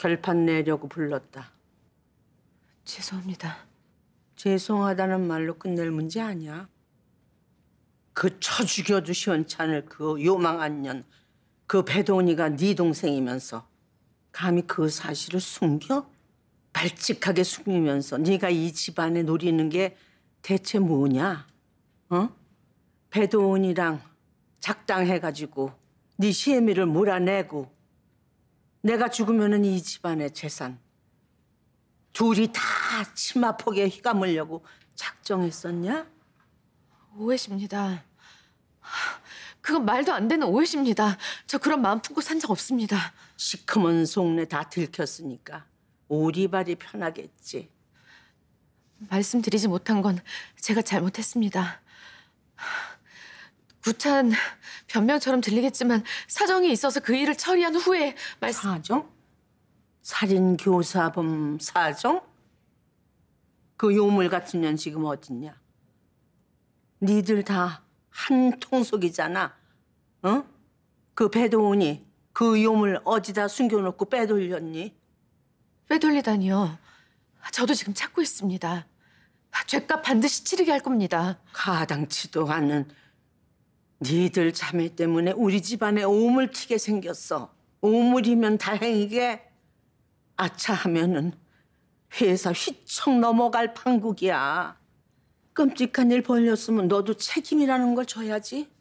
결판 내려고 불렀다. 죄송합니다. 죄송하다는 말로 끝낼 문제 아니야. 그 쳐죽여도 시원찮을 그 요망한 년, 그 배동이가 네 동생이면서 감히 그 사실을 숨겨? 발칙하게 숨기면서 네가 이 집안에 노리는 게 대체 뭐냐? 어? 배도훈이랑 작당해가지고 네 시애미를 몰아내고 내가 죽으면 이 집안의 재산 둘이 다 치마폭에 휘감으려고 작정했었냐? 오해십니다. 그건 말도 안 되는 오해십니다. 저 그런 마음 품고 산 적 없습니다. 시커먼 속내 다 들켰으니까 오리발이 편하겠지. 말씀드리지 못한 건 제가 잘못했습니다. 구찬 변명처럼 들리겠지만 사정이 있어서 그 일을 처리한 후에 말씀... 사정? 살인 교사범 사정? 그 요물 같은 년 지금 어딨냐? 니들 다 한 통속이잖아. 어? 그 배도훈이 그 요물 어디다 숨겨놓고 빼돌렸니? 빼돌리다니요. 저도 지금 찾고 있습니다. 아, 죄값 반드시 치르게 할 겁니다. 가당치도 않 하는... 니들 자매 때문에 우리 집안에 오물 튀게 생겼어. 오물이면 다행이게 아차 하면은 회사 휘청 넘어갈 판국이야. 끔찍한 일 벌렸으면 너도 책임이라는 걸 져야지.